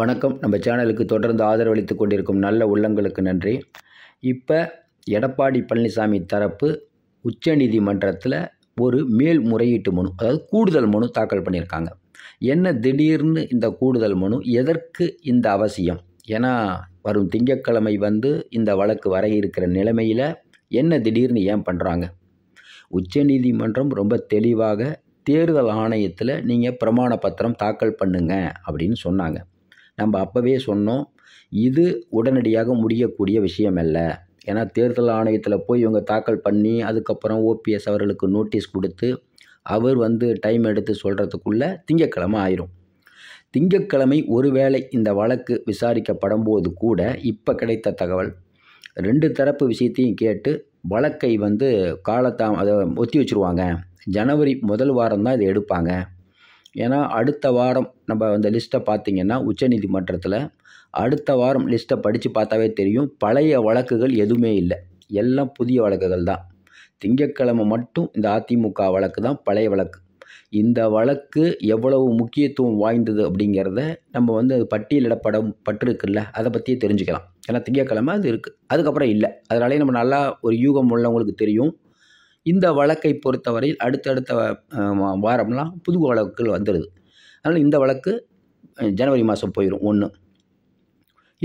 வணக்கம் நம்ம சேனலுக்கு தொடர்ந்து ஆதரவளித்து கொண்டிருக்கும் நல்ல உள்ளங்களுக்கு நன்றி இப்போ எடப்பாடி பழனிசாமி தரப்பு உச்சநீதிமன்றத்தில் ஒரு மேல் முறையீட்டு மனு அதாவது கூடுதல் மனு தாக்கல் பண்ணியிருக்காங்க என்ன திடீர்னு இந்த கூடுதல் மனு எதற்கு இந்த அவசியம் ஏன்னா வரும் திங்கட்கிழமை வந்து இந்த வழக்கு வர இருக்கிற நிலைமையில் என்ன திடீர்னு ஏன் பண்ணுறாங்க உச்சநீதிமன்றம் ரொம்ப தெளிவாக தேர்தல் ஆணையத்தில் நீங்கள் பிரமாண பத்திரம் தாக்கல் பண்ணுங்க அப்படின்னு சொன்னாங்க நம்ம அப்போவே சொன்னோம் இது உடனடியாக முடியக்கூடிய விஷயம் அல்ல ஏன்னா தேர்தல் ஆணையத்தில் போய் இவங்க தாக்கல் பண்ணி அதுக்கப்புறம் ஓபிஎஸ் அவர்களுக்கு நோட்டீஸ் கொடுத்து அவர் வந்து டைம் எடுத்து சொல்கிறதுக்குள்ளே திங்கக்கிழமை ஆயிரும் திங்கக்கிழமை ஒருவேளை இந்த வழக்கு விசாரிக்கப்படும் போது கூட இப்போ கிடைத்த தகவல் ரெண்டு தரப்பு விஷயத்தையும் கேட்டு வழக்கை வந்து காலத்தாம் அதை ஒத்தி வச்சுருவாங்க ஜனவரி முதல் வாரம் தான் இதை எடுப்பாங்க ஏன்னா அடுத்த வாரம் நம்ம அந்த லிஸ்ட்டை பார்த்தீங்கன்னா உச்சநீதிமன்றத்தில் அடுத்த வாரம் லிஸ்ட்டை படித்து பார்த்தாவே தெரியும் பழைய வழக்குகள் எதுவுமே இல்லை எல்லாம் புதிய வழக்குகள் தான் திங்கட்கிழமை மட்டும் இந்த அதிமுக வழக்கு தான் பழைய வழக்கு இந்த வழக்கு எவ்வளவு முக்கியத்துவம் வாய்ந்தது அப்படிங்கிறத நம்ம வந்து பட்டியலிடப்படம் பட்டிருக்குல்ல அதை பற்றியே தெரிஞ்சுக்கலாம் ஏன்னா திங்கக்கிழமை அது இருக்குது அதுக்கப்புறம் இல்லை அதனாலே நம்ம நல்லா ஒரு யூகம் உள்ளவங்களுக்கு தெரியும் இந்த வழக்கை பொறுத்தவரையில் அடுத்தடுத்த வாரம்லாம் புது வழக்குகள் வந்துடுது அதனால் இந்த வழக்கு ஜனவரி மாதம் போயிடும் ஒன்று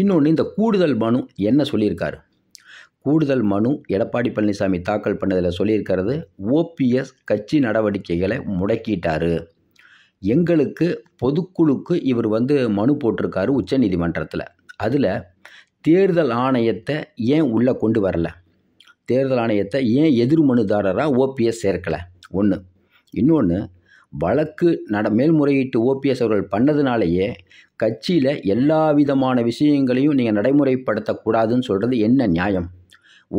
இன்னொன்று இந்த கூடுதல் மனு என்ன சொல்லியிருக்காரு கூடுதல் மனு எடப்பாடி பழனிசாமி தாக்கல் பண்ணதில் சொல்லியிருக்கிறது ஓபிஎஸ் கட்சி நடவடிக்கைகளை முடக்கிட்டார் எங்களுக்கு பொதுக்குழுக்கு இவர் வந்து மனு போட்டிருக்காரு உச்சநீதிமன்றத்தில் அதில் தேர்தல் ஆணையத்தை ஏன் உள்ளே கொண்டு வரல தேர்தல் ஆணையத்தை ஏன் எதிர்மனுதாரராக ஓபிஎஸ் சேர்க்கலை ஒன்று இன்னொன்று வழக்கு நட மேல்முறையீட்டு ஓபிஎஸ் அவர்கள் பண்ணதுனாலேயே கட்சியில் எல்லா விதமான விஷயங்களையும் நீங்கள் நடைமுறைப்படுத்தக்கூடாதுன்னு சொல்கிறது என்ன நியாயம்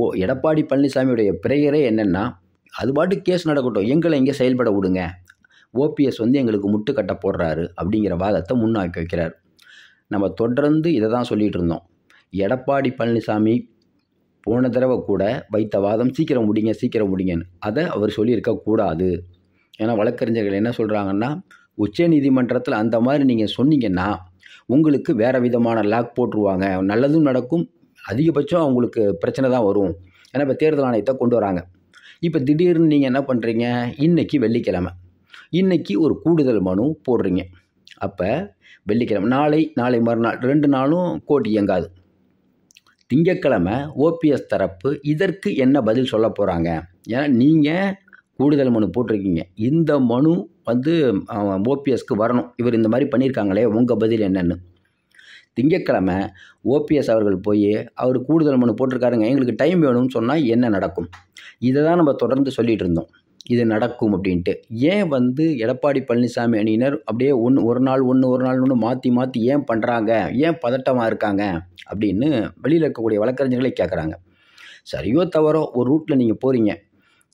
ஓ எடப்பாடி பழனிசாமியுடைய பிரேயரே என்னென்னா அது பாட்டு கேஸ் நடக்கட்டும் எங்களை இங்கே செயல்பட விடுங்க ஓபிஎஸ் வந்து எங்களுக்கு முட்டுக்கட்ட போடுறாரு அப்படிங்கிற வாதத்தை முன்னாக்கி வைக்கிறார் நம்ம தொடர்ந்து இதை தான் சொல்லிகிட்டு இருந்தோம் எடப்பாடி பழனிசாமி போன தடவை கூட வைத்த வாதம் சீக்கிரம் முடிங்க சீக்கிரம் முடிங்கன்னு அதை அவர் சொல்லியிருக்கக்கூடாது ஏன்னா வழக்கறிஞர்கள் என்ன சொல்கிறாங்கன்னா உச்ச நீதிமன்றத்தில் அந்த மாதிரி நீங்கள் சொன்னீங்கன்னா உங்களுக்கு வேறு விதமான லாக் போட்டுருவாங்க நல்லதும் நடக்கும் அதிகபட்சம் அவங்களுக்கு பிரச்சனை தான் வரும் ஏன்னா இப்போ தேர்தல் ஆணையத்தை கொண்டு வராங்க இப்போ திடீர்னு நீங்கள் என்ன பண்ணுறீங்க இன்றைக்கி வெள்ளிக்கிழமை இன்றைக்கி ஒரு கூடுதல் மனு போடுறீங்க அப்போ வெள்ளிக்கிழமை நாளை நாளை மறுநாள் ரெண்டு நாளும் கோர்ட் இயங்காது திங்கக்கிழமை ஓபிஎஸ் தரப்பு இதற்கு என்ன பதில் சொல்ல போகிறாங்க ஏன்னா நீங்கள் கூடுதல் மனு போட்டிருக்கீங்க இந்த மனு வந்து ஓபிஎஸ்க்கு வரணும் இவர் இந்த மாதிரி பண்ணியிருக்காங்களே உங்கள் பதில் என்னென்னு திங்கக்கிழமை ஓபிஎஸ் அவர்கள் போய் அவர் கூடுதல் மனு போட்டிருக்காருங்க எங்களுக்கு டைம் வேணும்னு சொன்னால் என்ன நடக்கும் இதை தான் நம்ம தொடர்ந்து சொல்லிகிட்டு இருந்தோம் இது நடக்கும் அப்படின்ட்டு ஏன் வந்து எடப்பாடி பழனிசாமி அணியினர் அப்படியே ஒன்று ஒரு நாள் ஒன்று ஒரு நாள் ஒன்று மாற்றி மாற்றி ஏன் பண்ணுறாங்க ஏன் பதட்டமாக இருக்காங்க அப்படின்னு வெளியில் இருக்கக்கூடிய வழக்கறிஞர்களே கேட்குறாங்க சரியோ தவறோ ஒரு ரூட்டில் நீங்கள் போகிறீங்க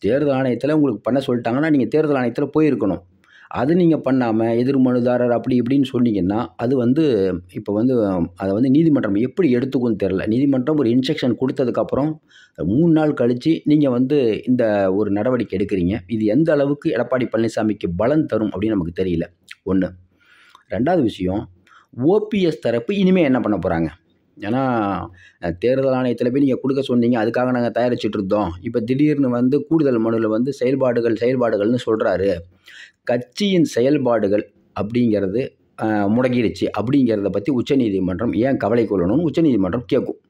தேர்தல் ஆணையத்தில் உங்களுக்கு பண்ண சொல்லிட்டாங்கன்னா நீங்கள் தேர்தல் ஆணையத்தில் போயிருக்கணும் அது நீங்கள் பண்ணாமல் எதிர் மனுதாரர் அப்படி இப்படின்னு சொன்னீங்கன்னா அது வந்து இப்போ வந்து அதை வந்து நீதிமன்றம் எப்படி எடுத்துக்கும்னு தெரில நீதிமன்றம் ஒரு இன்ஸ்ட்ரக்ஷன் கொடுத்ததுக்கப்புறம் மூணு நாள் கழித்து நீங்கள் வந்து இந்த ஒரு நடவடிக்கை எடுக்கிறீங்க இது எந்த அளவுக்கு எடப்பாடி பழனிசாமிக்கு பலன் தரும் அப்படின்னு நமக்கு தெரியல ஒன்று ரெண்டாவது விஷயம் ஓபிஎஸ் தரப்பு இனிமேல் என்ன பண்ண போகிறாங்க ஏன்னா தேர்தல் ஆணையத்தில் போய் நீங்கள் கொடுக்க சொன்னீங்க அதுக்காக நாங்கள் தயாரிச்சுட்டு இருந்தோம் இப்போ திடீர்னு வந்து கூடுதல் மனுவில் வந்து செயல்பாடுகள் செயல்பாடுகள்னு சொல்கிறாரு கட்சியின் செயல்பாடுகள் அப்படிங்கிறது முடங்கிடுச்சு அப்படிங்கிறத பற்றி உச்சநீதிமன்றம் ஏன் கவலை கொள்ளணும்னு உச்சநீதிமன்றம் கேட்கும்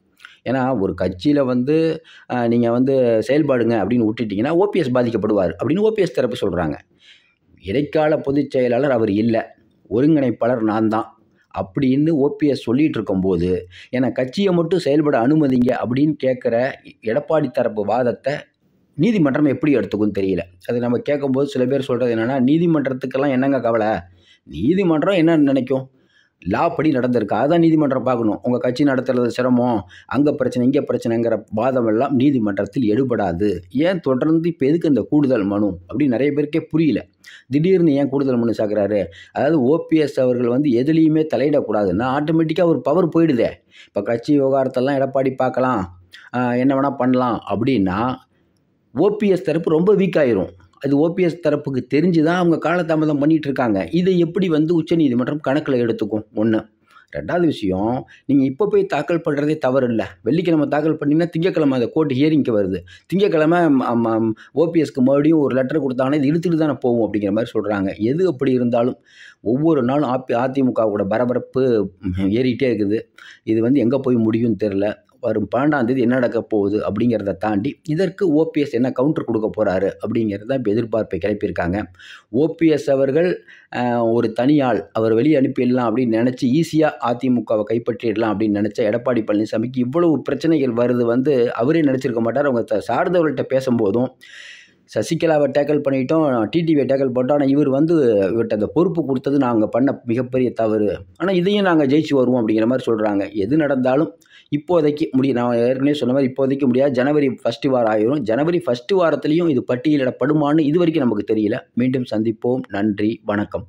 ஏன்னா ஒரு கட்சியில் வந்து நீங்கள் வந்து செயல்பாடுங்க அப்படின்னு விட்டுட்டிங்கன்னா ஓபிஎஸ் பாதிக்கப்படுவார் அப்படின்னு ஓபிஎஸ் தரப்பு சொல்கிறாங்க இடைக்கால பொதுச் செயலாளர் அவர் இல்லை ஒருங்கிணைப்பாளர் நான் தான் அப்படின்னு ஓபிஎஸ் சொல்லிகிட்டு இருக்கும்போது ஏன்னா கட்சியை மட்டும் செயல்பட அனுமதிங்க அப்படின்னு கேட்குற எடப்பாடி தரப்பு வாதத்தை நீதிமன்றம் எப்படி எடுத்துக்குன்னு தெரியல அது நம்ம கேட்கும்போது சில பேர் சொல்கிறது என்னென்னா நீதிமன்றத்துக்கெல்லாம் என்னங்க கவலை நீதிமன்றம் என்ன நினைக்கும் லா படி நடந்திருக்கு அதான் நீதிமன்றம் பார்க்கணும் உங்கள் கட்சி நடத்துறது சிரமம் அங்கே பிரச்சனை இங்கே பிரச்சனைங்கிற எல்லாம் நீதிமன்றத்தில் எடுபடாது ஏன் தொடர்ந்து இப்போ எதுக்கு இந்த கூடுதல் மனு அப்படின்னு நிறைய பேருக்கே புரியல திடீர்னு ஏன் கூடுதல் மனு சாக்குறாரு அதாவது ஓபிஎஸ் அவர்கள் வந்து எதுலேயுமே தலையிடக்கூடாதுன்னா ஆட்டோமேட்டிக்காக ஒரு பவர் போயிடுதே இப்போ கட்சி விவகாரத்தெல்லாம் எடப்பாடி பார்க்கலாம் என்ன வேணால் பண்ணலாம் அப்படின்னா ஓபிஎஸ் தரப்பு ரொம்ப வீக் ஆயிரும் அது ஓபிஎஸ் தரப்புக்கு தெரிஞ்சு தான் அவங்க காலதாமதம் பண்ணிகிட்டு இருக்காங்க இதை எப்படி வந்து உச்சநீதிமன்றம் கணக்கில் எடுத்துக்கும் ஒன்று ரெண்டாவது விஷயம் நீங்கள் இப்போ போய் தாக்கல் பண்ணுறதே தவறு இல்லை வெள்ளிக்கிழமை தாக்கல் பண்ணிங்கன்னா திங்கக்கிழமை அந்த கோர்ட் ஹியரிங்க்கு வருது திங்கக்கிழமை ஓபிஎஸ்க்கு மறுபடியும் ஒரு லெட்டர் கொடுத்தாங்கன்னா இது இழுத்துட்டு தானே போவோம் அப்படிங்கிற மாதிரி சொல்கிறாங்க எது அப்படி இருந்தாலும் ஒவ்வொரு நாளும் அதிமுகவோட பரபரப்பு ஏறிக்கிட்டே இருக்குது இது வந்து எங்கே போய் முடியும்னு தெரில வரும் பன்னெண்டாம் தேதி என்ன நடக்க போகுது அப்படிங்கிறத தாண்டி இதற்கு ஓபிஎஸ் என்ன கவுண்டர் கொடுக்க போகிறாரு அப்படிங்கிறத இப்போ எதிர்பார்ப்பை கிளப்பியிருக்காங்க ஓபிஎஸ் அவர்கள் ஒரு தனியால் அவர் வெளியே அனுப்பிடலாம் அப்படின்னு நினச்சி ஈஸியாக அதிமுகவை கைப்பற்றிடலாம் அப்படின்னு நினச்ச எடப்பாடி பழனிசாமிக்கு இவ்வளவு பிரச்சனைகள் வருது வந்து அவரே நினச்சிருக்க மாட்டார் அவங்க சார்ந்தவர்கள்ட்ட பேசும்போதும் சசிகலாவை டேக்கிள் பண்ணிட்டோம் டிடிவியை டேக்கிள் போட்டோம் ஆனால் இவர் வந்து இவர்கிட்ட அந்த பொறுப்பு கொடுத்தது நாங்கள் பண்ண மிகப்பெரிய தவறு ஆனால் இதையும் நாங்கள் ஜெயிச்சு வருவோம் அப்படிங்கிற மாதிரி சொல்கிறாங்க எது நடந்தாலும் இப்போதைக்கு முடிய நான் ஏற்கனவே சொன்ன மாதிரி இப்போதைக்கு முடியாது ஜனவரி ஃபஸ்ட்டு வாரம் ஆயிரும் ஜனவரி ஃபஸ்ட்டு வாரத்துலேயும் இது பட்டியலிடப்படுமான்னு இது வரைக்கும் நமக்கு தெரியல மீண்டும் சந்திப்போம் நன்றி வணக்கம்